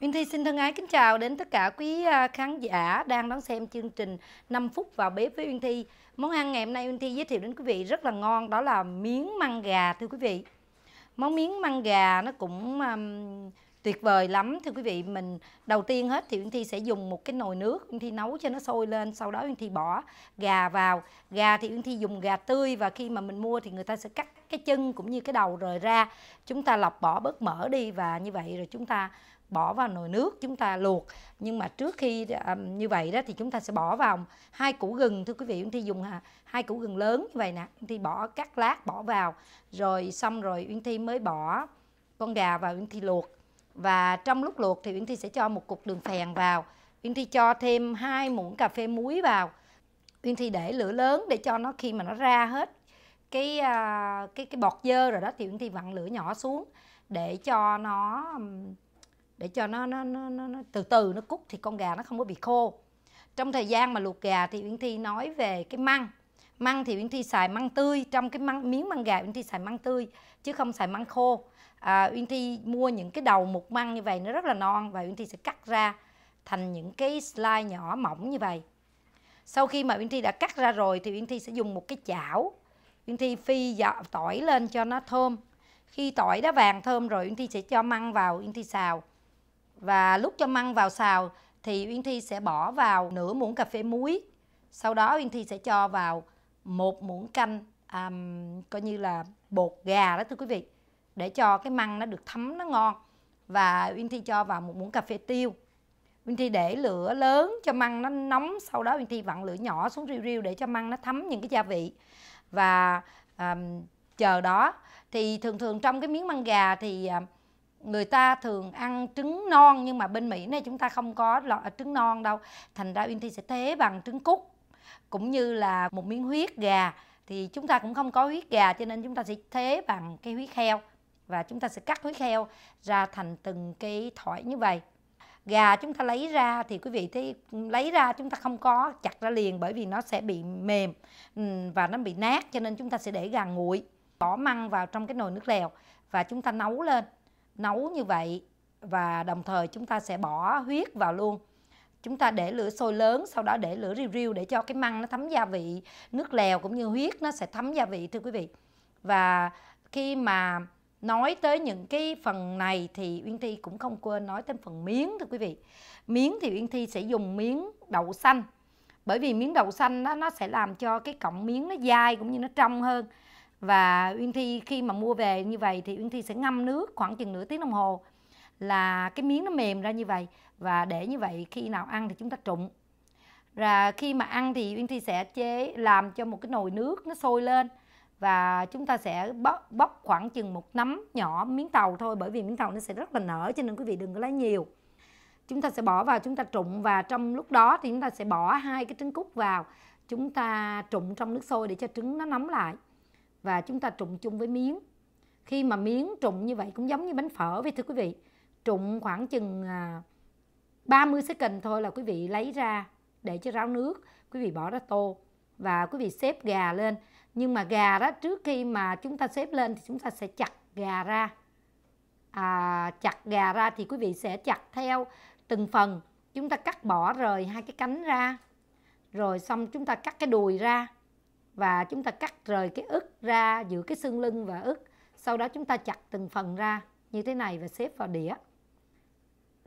Nguyên Thi xin thân ái kính chào đến tất cả quý à, khán giả đang đón xem chương trình 5 phút vào bếp với Uyên Thi. Món ăn ngày hôm nay Uyên Thi giới thiệu đến quý vị rất là ngon đó là miếng măng gà thưa quý vị. Món miếng măng gà nó cũng um, tuyệt vời lắm thưa quý vị mình đầu tiên hết thì Uyên Thi sẽ dùng một cái nồi nước Uyên Thi nấu cho nó sôi lên sau đó Uyên Thi bỏ gà vào gà thì Uyên Thi dùng gà tươi và khi mà mình mua thì người ta sẽ cắt cái chân cũng như cái đầu rời ra chúng ta lọc bỏ bớt mỡ đi và như vậy rồi chúng ta bỏ vào nồi nước chúng ta luộc nhưng mà trước khi um, như vậy đó thì chúng ta sẽ bỏ vào hai củ gừng thưa quý vị uyên thi dùng à, hai củ gừng lớn như vậy nè uyên thi bỏ cắt lát bỏ vào rồi xong rồi uyên thi mới bỏ con gà vào uyên thi luộc và trong lúc luộc thì uyên Thi sẽ cho một cục đường phèn vào uyên Thi cho thêm hai muỗng cà phê muối vào Uyên Thi để lửa lớn để cho nó khi mà nó ra hết cái à, cái cái bọt dơ rồi đó thì Uyên Thi vặn lửa nhỏ xuống để cho nó để cho nó nó, nó nó nó từ từ nó cút thì con gà nó không có bị khô. Trong thời gian mà luộc gà thì Uyên Thi nói về cái măng măng thì uyên thi xài măng tươi trong cái măng miếng măng gà uyên thi xài măng tươi chứ không xài măng khô à, uyên thi mua những cái đầu mục măng như vậy nó rất là non và uyên thi sẽ cắt ra thành những cái slice nhỏ mỏng như vậy sau khi mà uyên thi đã cắt ra rồi thì uyên thi sẽ dùng một cái chảo uyên thi phi dọ, tỏi lên cho nó thơm khi tỏi đã vàng thơm rồi uyên thi sẽ cho măng vào uyên thi xào và lúc cho măng vào xào thì uyên thi sẽ bỏ vào nửa muỗng cà phê muối sau đó uyên thi sẽ cho vào một muỗng canh um, coi như là bột gà đó thưa quý vị để cho cái măng nó được thấm nó ngon và Uyên Thi cho vào một muỗng cà phê tiêu Uyên Thi để lửa lớn cho măng nó nóng sau đó Uyên Thi vặn lửa nhỏ xuống riu riu để cho măng nó thấm những cái gia vị và um, chờ đó thì thường thường trong cái miếng măng gà thì ờ, người ta thường ăn trứng non nhưng mà bên Mỹ này chúng ta không có loại à, trứng non đâu thành ra Uyên Thi sẽ thế bằng trứng cút cũng như là một miếng huyết gà thì chúng ta cũng không có huyết gà cho nên chúng ta sẽ thế bằng cái huyết heo và chúng ta sẽ cắt huyết heo ra thành từng cái thỏi như vậy gà chúng ta lấy ra thì quý vị thấy lấy ra chúng ta không có chặt ra liền bởi vì nó sẽ bị mềm ừ, và nó bị nát cho nên chúng ta sẽ để gà nguội bỏ măng vào trong cái nồi nước lèo và chúng ta nấu lên nấu như vậy và đồng thời chúng ta sẽ bỏ huyết vào luôn chúng ta để lửa sôi lớn sau đó để lửa riu riu để cho cái măng nó thấm gia vị nước lèo cũng như huyết nó sẽ thấm gia vị thưa quý vị và khi mà nói tới những cái phần này thì uyên thi cũng không quên nói tới phần miếng thưa quý vị miếng thì uyên thi sẽ dùng miếng đậu xanh bởi vì miếng đậu xanh đó, nó sẽ làm cho cái cọng miếng nó dai cũng như nó trong hơn và uyên thi khi mà mua về như vậy thì uyên thi sẽ ngâm nước khoảng chừng nửa tiếng đồng hồ là cái miếng nó mềm ra như vậy và để như vậy khi nào ăn thì chúng ta trụng và khi mà ăn thì Uyên Thi sẽ chế làm cho một cái nồi nước nó sôi lên và chúng ta sẽ bóc, bóc khoảng chừng một nắm nhỏ miếng tàu thôi bởi vì miếng tàu nó sẽ rất là nở cho nên quý vị đừng có lấy nhiều chúng ta sẽ bỏ vào chúng ta trụng và trong lúc đó thì chúng ta sẽ bỏ hai cái trứng cút vào chúng ta trụng trong nước sôi để cho trứng nó nóng lại và chúng ta trụng chung với miếng khi mà miếng trụng như vậy cũng giống như bánh phở vậy thưa quý vị trụng khoảng chừng 30 à, second thôi là quý vị lấy ra để cho ráo nước quý vị bỏ ra tô và quý vị xếp gà lên nhưng mà gà đó trước khi mà chúng ta xếp lên thì chúng ta sẽ chặt gà ra à, chặt gà ra thì quý vị sẽ chặt theo từng phần chúng ta cắt bỏ rời hai cái cánh ra rồi xong chúng ta cắt cái đùi ra và chúng ta cắt rời cái ức ra giữa cái xương lưng và ức sau đó chúng ta chặt từng phần ra như thế này và xếp vào đĩa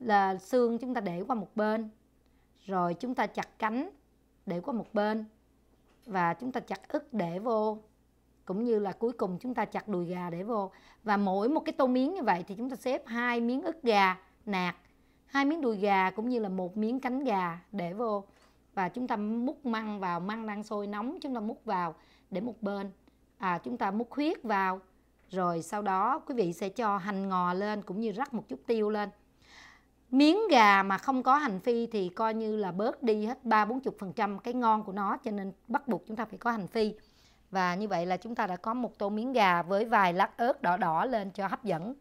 là xương chúng ta để qua một bên rồi chúng ta chặt cánh để qua một bên và chúng ta chặt ức để vô cũng như là cuối cùng chúng ta chặt đùi gà để vô và mỗi một cái tô miếng như vậy thì chúng ta xếp hai miếng ức gà nạc hai miếng đùi gà cũng như là một miếng cánh gà để vô và chúng ta múc măng vào măng đang sôi nóng chúng ta múc vào để một bên à, chúng ta múc huyết vào rồi sau đó quý vị sẽ cho hành ngò lên cũng như rắc một chút tiêu lên miếng gà mà không có hành phi thì coi như là bớt đi hết ba bốn chục phần trăm cái ngon của nó cho nên bắt buộc chúng ta phải có hành phi và như vậy là chúng ta đã có một tô miếng gà với vài lát ớt đỏ đỏ lên cho hấp dẫn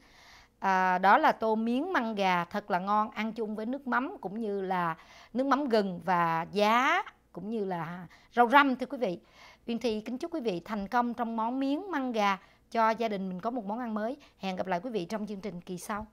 à, đó là tô miếng măng gà thật là ngon ăn chung với nước mắm cũng như là nước mắm gừng và giá cũng như là rau răm thưa quý vị Uyên Thi kính chúc quý vị thành công trong món miếng măng gà cho gia đình mình có một món ăn mới hẹn gặp lại quý vị trong chương trình kỳ sau